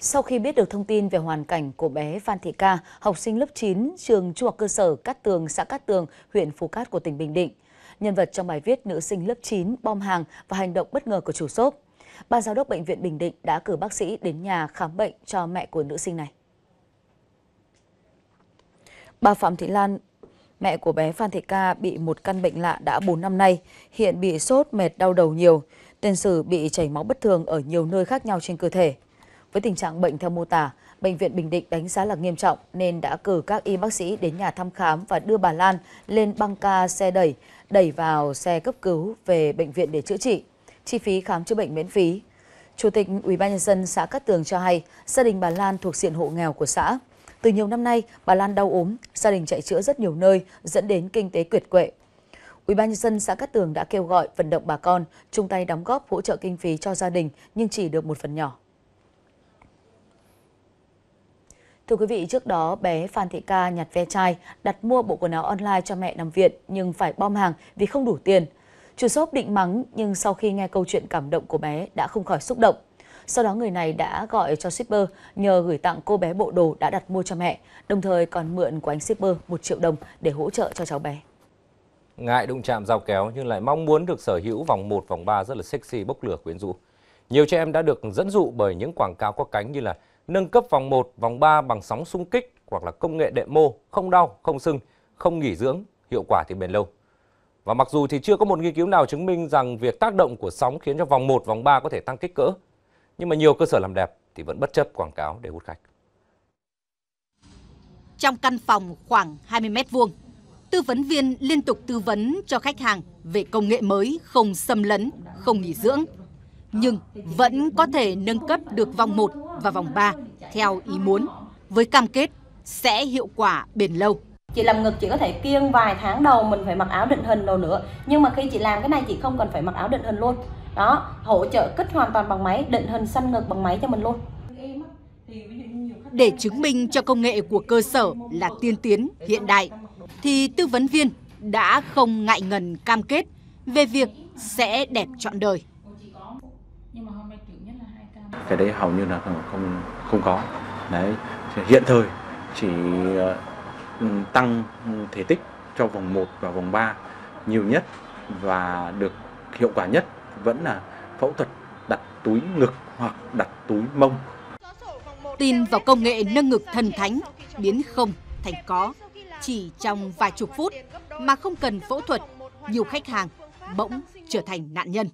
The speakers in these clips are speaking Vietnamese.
Sau khi biết được thông tin về hoàn cảnh của bé Phan Thị Ca, học sinh lớp 9 trường trung học cơ sở Cát Tường, xã Cát Tường, huyện Phú Cát của tỉnh Bình Định, nhân vật trong bài viết nữ sinh lớp 9 bom hàng và hành động bất ngờ của chủ shop, ban giám đốc bệnh viện Bình Định đã cử bác sĩ đến nhà khám bệnh cho mẹ của nữ sinh này. Bà Phạm Thị Lan mẹ của bé Phan Thị Ca bị một căn bệnh lạ đã 4 năm nay, hiện bị sốt, mệt, đau đầu nhiều. Tiền sử bị chảy máu bất thường ở nhiều nơi khác nhau trên cơ thể. Với tình trạng bệnh theo mô tả, Bệnh viện Bình Định đánh giá là nghiêm trọng nên đã cử các y bác sĩ đến nhà thăm khám và đưa bà Lan lên băng ca xe đẩy, đẩy vào xe cấp cứu về bệnh viện để chữa trị. Chi phí khám chữa bệnh miễn phí. Chủ tịch Ủy ban Nhân dân xã Cát Tường cho hay, gia đình bà Lan thuộc diện hộ nghèo của xã. Từ nhiều năm nay, bà Lan đau ốm, gia đình chạy chữa rất nhiều nơi, dẫn đến kinh tế quyệt quệ. Ủy ban Nhân dân xã Cát Tường đã kêu gọi vận động bà con chung tay đóng góp hỗ trợ kinh phí cho gia đình nhưng chỉ được một phần nhỏ. Thưa quý vị, trước đó bé Phan Thị Ca nhặt ve chai, đặt mua bộ quần áo online cho mẹ nằm viện nhưng phải bom hàng vì không đủ tiền. Chủ shop định mắng nhưng sau khi nghe câu chuyện cảm động của bé đã không khỏi xúc động. Sau đó người này đã gọi cho shipper nhờ gửi tặng cô bé bộ đồ đã đặt mua cho mẹ, đồng thời còn mượn của anh shipper 1 triệu đồng để hỗ trợ cho cháu bé. Ngại đụng chạm dao kéo nhưng lại mong muốn được sở hữu vòng 1, vòng 3 rất là sexy bốc lửa quyến rũ. Nhiều trẻ em đã được dẫn dụ bởi những quảng cáo có cánh như là nâng cấp vòng 1, vòng 3 bằng sóng xung kích hoặc là công nghệ đệm mô, không đau, không sưng, không nghỉ dưỡng, hiệu quả thì bền lâu. Và mặc dù thì chưa có một nghiên cứu nào chứng minh rằng việc tác động của sóng khiến cho vòng 1, vòng 3 có thể tăng kích cỡ, nhưng mà nhiều cơ sở làm đẹp thì vẫn bất chấp quảng cáo để hút khách. Trong căn phòng khoảng 20 mét vuông, tư vấn viên liên tục tư vấn cho khách hàng về công nghệ mới không xâm lấn, không nghỉ dưỡng, nhưng vẫn có thể nâng cấp được vòng 1 và vòng 3 theo ý muốn, với cam kết sẽ hiệu quả bền lâu. Chị làm ngực chị có thể kiêng vài tháng đầu mình phải mặc áo định hình đâu nữa Nhưng mà khi chị làm cái này chị không cần phải mặc áo định hình luôn Đó, hỗ trợ kích hoàn toàn bằng máy, định hình săn ngực bằng máy cho mình luôn Để chứng minh cho công nghệ của cơ sở là tiên tiến, hiện đại Thì tư vấn viên đã không ngại ngần cam kết về việc sẽ đẹp trọn đời cái đấy hầu như là không không có đấy hiện thời chỉ ờ, tăng thể tích cho vòng 1 và vòng 3 nhiều nhất và được hiệu quả nhất vẫn là phẫu thuật đặt túi ngực hoặc đặt túi mông. Tin vào công nghệ nâng ngực thần thánh, biến không thành có. Chỉ trong vài chục phút mà không cần phẫu thuật, nhiều khách hàng bỗng trở thành nạn nhân.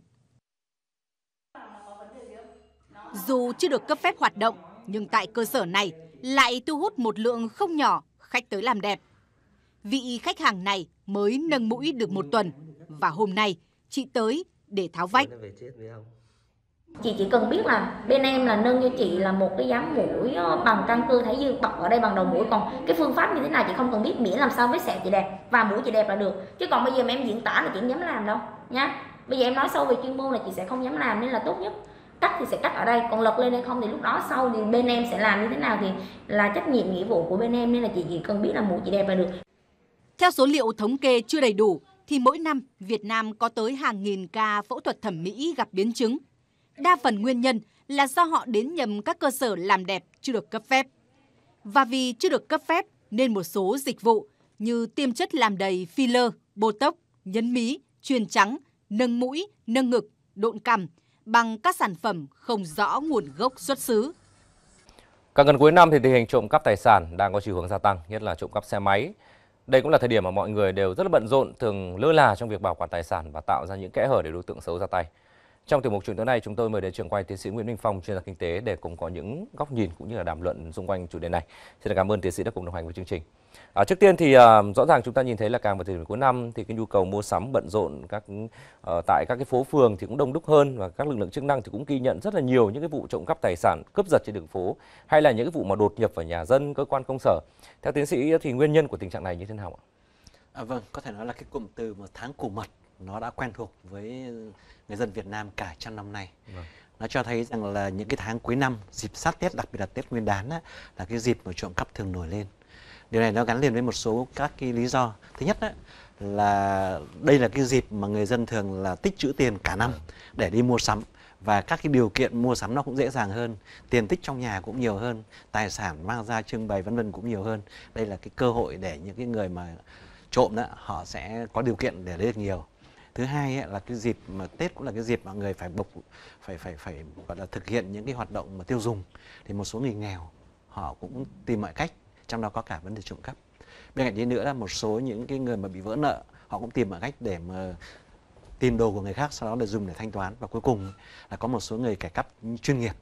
Dù chưa được cấp phép hoạt động, nhưng tại cơ sở này lại thu hút một lượng không nhỏ khách tới làm đẹp. Vị khách hàng này mới nâng mũi được một tuần và hôm nay chị tới để tháo vách. Chị chỉ cần biết là bên em là nâng cho chị là một cái dáng mũi ờ, bằng căn cơ thái dương bọc ở đây bằng đầu mũi còn cái phương pháp như thế nào chị không cần biết miễn làm sao vết sẹo chị đẹp và mũi chị đẹp là được chứ còn bây giờ mà em diễn tả là chị không dám làm đâu nhá bây giờ em nói sâu về chuyên môn là chị sẽ không dám làm nên là tốt nhất cắt thì sẽ cắt ở đây còn lật lên hay không thì lúc đó sau thì bên em sẽ làm như thế nào thì là trách nhiệm nghĩa vụ của bên em nên là chị chỉ cần biết là mũi chị đẹp là được theo số liệu thống kê chưa đầy đủ thì mỗi năm Việt Nam có tới hàng nghìn ca phẫu thuật thẩm mỹ gặp biến chứng. Đa phần nguyên nhân là do họ đến nhầm các cơ sở làm đẹp chưa được cấp phép. Và vì chưa được cấp phép nên một số dịch vụ như tiêm chất làm đầy filler, botox, nhấn mí, truyền trắng, nâng mũi, nâng ngực, độn cằm – bằng các sản phẩm không rõ nguồn gốc xuất xứ. Càng gần cuối năm thì tình hình trộm cắp tài sản đang có chiều hướng gia tăng, nhất là trộm cắp xe máy. Đây cũng là thời điểm mà mọi người đều rất là bận rộn, thường lơ là trong việc bảo quản tài sản và tạo ra những kẽ hở để đối tượng xấu ra tay. Trong tiểu mục chuyển tối nay, chúng tôi mời đến trường quay tiến sĩ Nguyễn Minh Phong, chuyên gia kinh tế để cùng có những góc nhìn cũng như là đàm luận xung quanh chủ đề này. Xin cảm ơn tiến sĩ đã cùng đồng hành với chương trình. À, trước tiên thì à, rõ ràng chúng ta nhìn thấy là càng vào thời điểm cuối năm thì cái nhu cầu mua sắm bận rộn các à, tại các cái phố phường thì cũng đông đúc hơn và các lực lượng chức năng thì cũng ghi nhận rất là nhiều những cái vụ trộm cắp tài sản, cướp giật trên đường phố hay là những cái vụ mà đột nhập vào nhà dân, cơ quan công sở. Theo tiến sĩ thì nguyên nhân của tình trạng này như thế nào ạ? À, vâng, có thể nói là cái cụm từ mà tháng củ mật nó đã quen thuộc với người dân Việt Nam cả trăm năm nay. Vâng. Nó cho thấy rằng là những cái tháng cuối năm, dịp sát Tết, đặc biệt là Tết Nguyên đán á, là cái dịp mà trộm cắp thường nổi lên. Điều này nó gắn liền với một số các cái lý do. Thứ nhất á, là đây là cái dịp mà người dân thường là tích trữ tiền cả năm vâng. để đi mua sắm và các cái điều kiện mua sắm nó cũng dễ dàng hơn, tiền tích trong nhà cũng nhiều hơn, tài sản mang ra trưng bày vân vân cũng nhiều hơn. Đây là cái cơ hội để những cái người mà trộm đó họ sẽ có điều kiện để lấy được nhiều thứ hai ấy, là cái dịp mà tết cũng là cái dịp mọi người phải bộc phải phải phải gọi là thực hiện những cái hoạt động mà tiêu dùng thì một số người nghèo họ cũng tìm mọi cách trong đó có cả vấn đề trộm cắp bên cạnh đấy nữa là một số những cái người mà bị vỡ nợ họ cũng tìm mọi cách để mà tìm đồ của người khác sau đó để dùng để thanh toán và cuối cùng là có một số người kẻ cắp chuyên nghiệp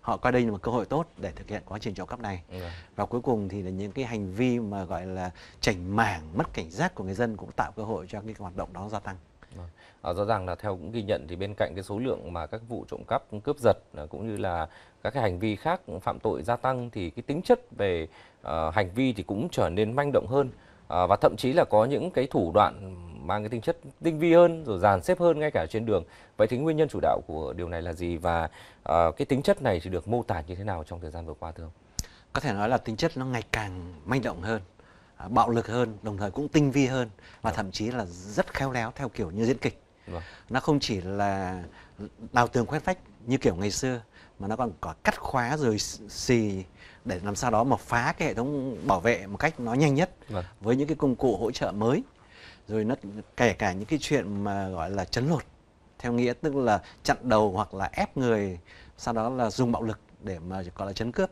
họ coi đây là một cơ hội tốt để thực hiện quá trình trộm cắp này ừ. và cuối cùng thì là những cái hành vi mà gọi là chảnh mảng mất cảnh giác của người dân cũng tạo cơ hội cho cái hoạt động đó gia tăng Vâng. À, rõ ràng là theo cũng ghi nhận thì bên cạnh cái số lượng mà các vụ trộm cắp cướp giật à, cũng như là các cái hành vi khác phạm tội gia tăng thì cái tính chất về uh, hành vi thì cũng trở nên manh động hơn uh, và thậm chí là có những cái thủ đoạn mang cái tính chất tinh vi hơn rồi dàn xếp hơn ngay cả trên đường vậy thì nguyên nhân chủ đạo của điều này là gì và uh, cái tính chất này thì được mô tả như thế nào trong thời gian vừa qua thưa ông có thể nói là tính chất nó ngày càng manh động hơn À, bạo lực hơn đồng thời cũng tinh vi hơn và dạ. thậm chí là rất khéo léo theo kiểu như diễn kịch vâng. nó không chỉ là đào tường khoét vách như kiểu ngày xưa mà nó còn có cắt khóa rồi xì để làm sao đó mà phá cái hệ thống bảo vệ một cách nó nhanh nhất dạ. với những cái công cụ hỗ trợ mới rồi nó kể cả những cái chuyện mà gọi là chấn lột theo nghĩa tức là chặn đầu hoặc là ép người sau đó là dùng bạo lực để mà gọi là chấn cướp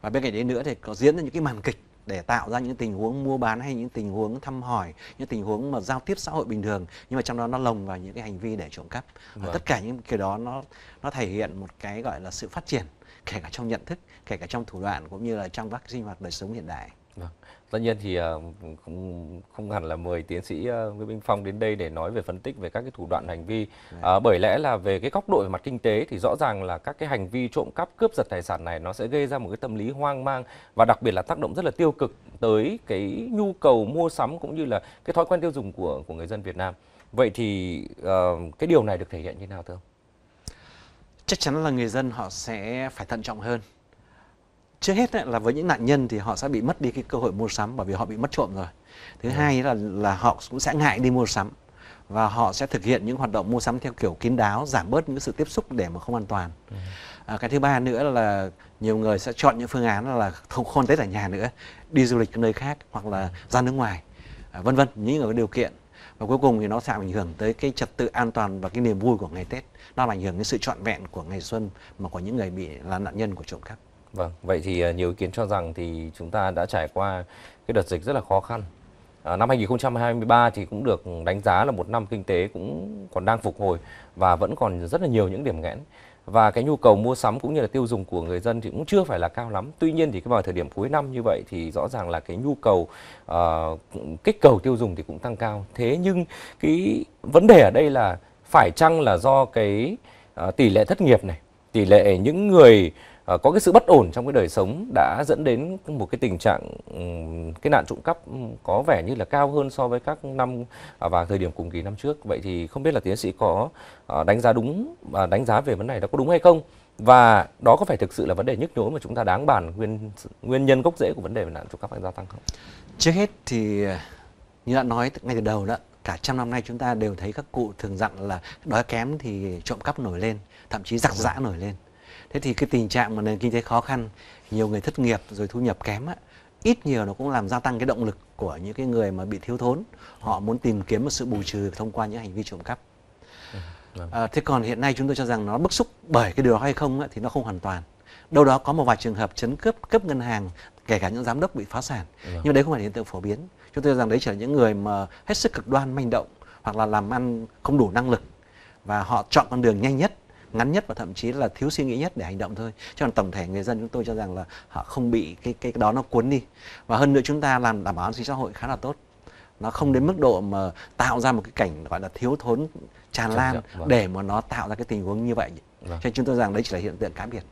và bên cạnh đấy nữa thì có diễn ra những cái màn kịch để tạo ra những tình huống mua bán hay những tình huống thăm hỏi những tình huống mà giao tiếp xã hội bình thường nhưng mà trong đó nó lồng vào những cái hành vi để trộm cắp và vâng. tất cả những cái đó nó nó thể hiện một cái gọi là sự phát triển kể cả trong nhận thức kể cả trong thủ đoạn cũng như là trong các sinh hoạt đời sống hiện đại Vâng. Tất nhiên thì ờ, cũng không hẳn là mời tiến sĩ ờ, Nguyễn Minh Phong đến đây để nói về phân tích về các cái thủ đoạn hành vi. À, bởi lẽ là về cái góc độ về mặt kinh tế thì rõ ràng là các cái hành vi trộm cắp cướp giật tài sản này nó sẽ gây ra một cái tâm lý hoang mang và đặc biệt là tác động rất là tiêu cực tới cái nhu cầu mua sắm cũng như là cái thói quen tiêu dùng của của người dân Việt Nam. Vậy thì uh, cái điều này được thể hiện như thế nào thưa ông? Chắc chắn là người dân họ sẽ phải thận trọng hơn trước hết là với những nạn nhân thì họ sẽ bị mất đi cái cơ hội mua sắm bởi vì họ bị mất trộm rồi thứ ừ. hai là là họ cũng sẽ ngại đi mua sắm và họ sẽ thực hiện những hoạt động mua sắm theo kiểu kín đáo giảm bớt những sự tiếp xúc để mà không an toàn ừ. à, cái thứ ba nữa là nhiều người sẽ chọn những phương án là không khôn tết ở nhà nữa đi du lịch nơi khác hoặc là ra nước ngoài à, vân vân những người có điều kiện và cuối cùng thì nó sẽ ảnh hưởng tới cái trật tự an toàn và cái niềm vui của ngày tết nó ảnh hưởng đến sự trọn vẹn của ngày xuân mà của những người bị là nạn nhân của trộm cắp Vâng, vậy thì à, nhiều ý kiến cho rằng thì chúng ta đã trải qua cái đợt dịch rất là khó khăn. À, năm 2023 thì cũng được đánh giá là một năm kinh tế cũng còn đang phục hồi và vẫn còn rất là nhiều những điểm nghẽn và cái nhu cầu mua sắm cũng như là tiêu dùng của người dân thì cũng chưa phải là cao lắm. Tuy nhiên thì cái vào thời điểm cuối năm như vậy thì rõ ràng là cái nhu cầu uh, kích cầu tiêu dùng thì cũng tăng cao. Thế nhưng cái vấn đề ở đây là phải chăng là do cái uh, tỷ lệ thất nghiệp này, tỷ lệ những người Ờ, có cái sự bất ổn trong cái đời sống đã dẫn đến một cái tình trạng ừ, cái nạn trộm cắp ừ, có vẻ như là cao hơn so với các năm à, và thời điểm cùng kỳ năm trước vậy thì không biết là tiến sĩ có ờ, đánh giá đúng và đánh giá về vấn đề đó có đúng hay không và đó có phải thực sự là vấn đề nhức nhối mà chúng ta đáng bàn nguyên nguyên nhân gốc rễ của vấn đề về nạn trộm cắp đang gia tăng không trước hết thì như đã nói ngay từ đầu đó cả trăm năm nay chúng ta đều thấy các cụ thường dặn là đói kém thì trộm cắp nổi lên thậm chí giặc giã nổi lên thế thì cái tình trạng mà nền kinh tế khó khăn nhiều người thất nghiệp rồi thu nhập kém á, ít nhiều nó cũng làm gia tăng cái động lực của những cái người mà bị thiếu thốn họ muốn tìm kiếm một sự bù trừ thông qua những hành vi trộm cắp ừ, vâng. à, thế còn hiện nay chúng tôi cho rằng nó bức xúc bởi cái điều đó hay không á, thì nó không hoàn toàn đâu đó có một vài trường hợp chấn cướp cướp ngân hàng kể cả những giám đốc bị phá sản vâng. nhưng đấy không phải hiện tượng phổ biến chúng tôi cho rằng đấy chỉ là những người mà hết sức cực đoan manh động hoặc là làm ăn không đủ năng lực và họ chọn con đường nhanh nhất ngắn nhất và thậm chí là thiếu suy nghĩ nhất để hành động thôi Cho nên tổng thể người dân chúng tôi cho rằng là họ không bị cái cái đó nó cuốn đi và hơn nữa chúng ta làm đảm bảo an sinh xã hội khá là tốt nó không đến mức độ mà tạo ra một cái cảnh gọi là thiếu thốn tràn Chắc lan vâng. để mà nó tạo ra cái tình huống như vậy vâng. cho nên chúng tôi rằng đấy chỉ là hiện tượng cá biệt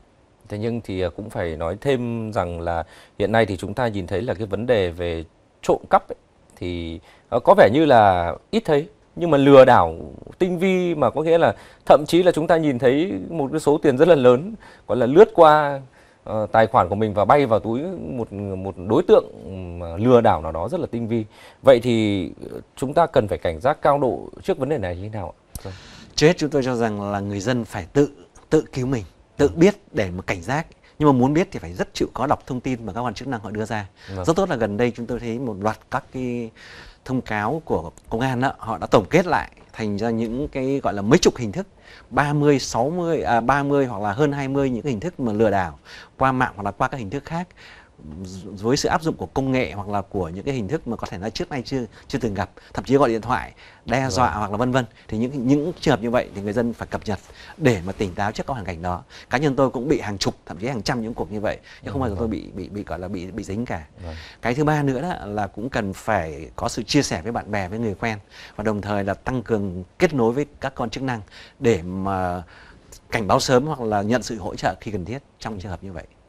thế nhưng thì à, cũng phải nói thêm rằng là hiện nay thì chúng ta nhìn thấy là cái vấn đề về trộm cắp ấy, thì à, có vẻ như là ít thấy nhưng mà lừa đảo tinh vi mà có nghĩa là thậm chí là chúng ta nhìn thấy một cái số tiền rất là lớn gọi là lướt qua uh, tài khoản của mình và bay vào túi một một đối tượng lừa đảo nào đó rất là tinh vi vậy thì chúng ta cần phải cảnh giác cao độ trước vấn đề này như thế nào ạ? Vâng. Trước hết chúng tôi cho rằng là người dân phải tự tự cứu mình tự ừ. biết để mà cảnh giác nhưng mà muốn biết thì phải rất chịu khó đọc thông tin mà các quan chức năng họ đưa ra vâng. rất tốt là gần đây chúng tôi thấy một loạt các cái thông cáo của công an đó, họ đã tổng kết lại thành ra những cái gọi là mấy chục hình thức 30, 60, à, 30 hoặc là hơn 20 những hình thức mà lừa đảo qua mạng hoặc là qua các hình thức khác với sự áp dụng của công nghệ hoặc là của những cái hình thức mà có thể nói trước nay chưa chưa từng gặp thậm chí gọi điện thoại đe vâng. dọa hoặc là vân vân thì những những trường hợp như vậy thì người dân phải cập nhật để mà tỉnh táo trước các hoàn cảnh đó cá nhân tôi cũng bị hàng chục thậm chí hàng trăm những cuộc như vậy nhưng không bao giờ vâng. tôi bị bị bị gọi là bị bị dính cả vâng. cái thứ ba nữa đó là cũng cần phải có sự chia sẻ với bạn bè với người quen và đồng thời là tăng cường kết nối với các con chức năng để mà cảnh báo sớm hoặc là nhận sự hỗ trợ khi cần thiết trong trường hợp như vậy